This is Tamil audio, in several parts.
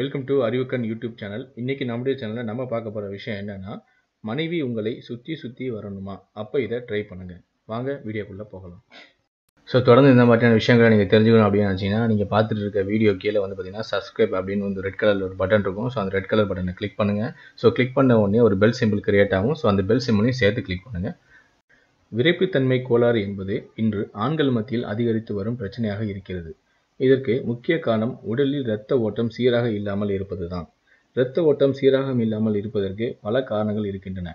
வெல்கம் டு அறிவுக்கன் யூடியூப் சேனல் இன்றைக்கி நம்முடைய சேனலில் நம்ம பார்க்க போகிற விஷயம் என்னென்னா மனைவி உங்களை சுற்றி சுற்றி வரணுமா அப்போ இதை ட்ரை பண்ணுங்கள் வாங்க வீடியோக்குள்ளே போகலாம் ஸோ தொடர்ந்து இந்த மாதிரியான விஷயங்களை நீங்கள் தெரிஞ்சுக்கணும் அப்படின்னு நினச்சிங்கன்னா நீங்கள் பார்த்துட்டு இருக்க வீடியோ கீழே வந்து பார்த்தீங்கன்னா சப்ஸ்கிரைப் அப்படின்னு வந்து ரெட் கலரில் ஒரு பட்டன் இருக்கும் ஸோ அந்த ரெட் கலர் பட்டனை கிளிக் பண்ணுங்கள் ஸோ கிளிக் பண்ண உடனே ஒரு பெல் சிம்பிள் கிரியேட் ஆகும் ஸோ அந்த பெல் சிம்பிளையும் சேர்த்து கிளிக் பண்ணுங்கள் விரைப்புத்தன்மை கோளாறு என்பது இன்று ஆண்கள் மத்தியில் அதிகரித்து வரும் பிரச்சனையாக இருக்கிறது இதற்கு முக்கிய காரணம் உடலில் இரத்த ஓட்டம் சீராக இல்லாமல் இருப்பதுதான் இரத்த ஓட்டம் சீராக இல்லாமல் இருப்பதற்கு பல காரணங்கள் இருக்கின்றன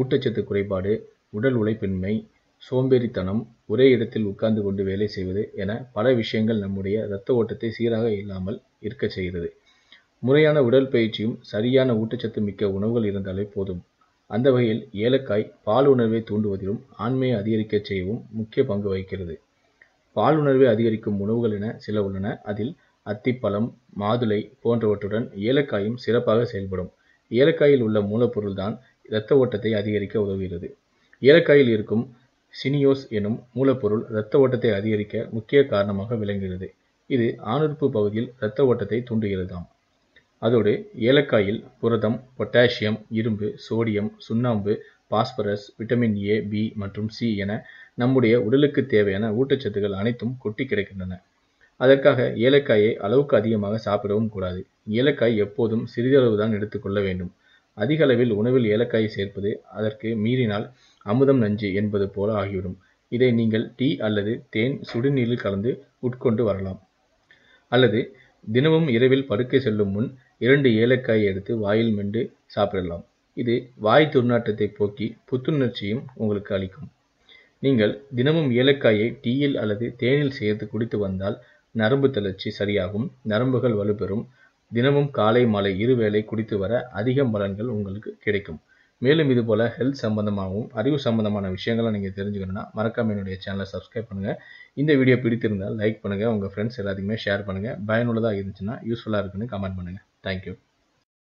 ஊட்டச்சத்து குறைபாடு உடல் உழைப்பின்மை சோம்பேறித்தனம் ஒரே இடத்தில் உட்கார்ந்து கொண்டு வேலை செய்வது என பல விஷயங்கள் நம்முடைய இரத்த ஓட்டத்தை சீராக இல்லாமல் இருக்கச் செய்கிறது முறையான உடல் பயிற்சியும் சரியான ஊட்டச்சத்து மிக்க உணவுகள் இருந்தாலே போதும் அந்த வகையில் ஏலக்காய் பால் உணர்வை தூண்டுவதிலும் ஆண்மையை அதிகரிக்கச் செய்யவும் முக்கிய பங்கு வகிக்கிறது பாலுணர்வை அதிகரிக்கும் உணவுகள் என சில உள்ளன அதில் அத்திப்பழம் மாதுளை போன்றவற்றுடன் ஏலக்காயும் சிறப்பாக செயல்படும் ஏலக்காயில் உள்ள மூலப்பொருள் தான் இரத்த ஓட்டத்தை அதிகரிக்க உதவுகிறது ஏலக்காயில் இருக்கும் சினியோஸ் எனும் மூலப்பொருள் இரத்த ஓட்டத்தை அதிகரிக்க முக்கிய காரணமாக விளங்குகிறது இது ஆணுறுப்பு பகுதியில் இரத்த ஓட்டத்தை தூண்டுகிறதாம் அதோடு ஏலக்காயில் புரதம் பொட்டாசியம் இரும்பு சோடியம் சுண்ணாம்பு பாஸ்பரஸ் விட்டமின் ஏ பி மற்றும் சி என நம்முடைய உடலுக்கு தேவையான ஊட்டச்சத்துக்கள் அனைத்தும் கொட்டி கிடக்கின்றன அதற்காக ஏலக்காயை அளவுக்கு அதிகமாக சாப்பிடவும் கூடாது ஏலக்காய் எப்போதும் சிறிதளவு தான் எடுத்துக்கொள்ள வேண்டும் அதிக அளவில் உணவில் ஏலக்காயை சேர்ப்பது அதற்கு மீறினால் அமுதம் நஞ்சு என்பது போல ஆகிவிடும் இதை நீங்கள் டீ அல்லது தேன் சுடுநீரில் கலந்து உட்கொண்டு வரலாம் அல்லது தினமும் இரவில் படுக்கை செல்லும் முன் இரண்டு ஏலக்காயை எடுத்து வாயில் மென்று சாப்பிடலாம் இது வாய் துர்நாற்றத்தை போக்கி புத்துணர்ச்சியும் உங்களுக்கு அளிக்கும் நீங்கள் தினமும் ஏலக்காயை டீயில் அல்லது தேனில் சேர்த்து குடித்து வந்தால் நரம்பு தளர்ச்சி சரியாகும் நரம்புகள் வலுப்பெறும் தினமும் காலை மாலை இருவேளை குடித்து வர அதிக பலன்கள் உங்களுக்கு கிடைக்கும் மேலும் இது போல ஹெல்த் சம்பந்தமாகவும் அறிவு சம்பந்தமான விஷயங்களை நீங்கள் தெரிஞ்சுக்கணும்னா மறக்காம என்னுடைய சேனலை சப்ஸ்கிரைப் பண்ணுங்கள் இந்த வீடியோ பிடித்திருந்தால் லைக் பண்ணுங்கள் உங்கள் ஃப்ரெண்ட்ஸ் எல்லாத்துக்குமே ஷேர் பண்ணுங்கள் பயனுள்ளதாக இருந்துச்சுன்னா யூஸ்ஃபுல்லாக இருக்குன்னு கமெண்ட் பண்ணுங்கள் தேங்க்யூ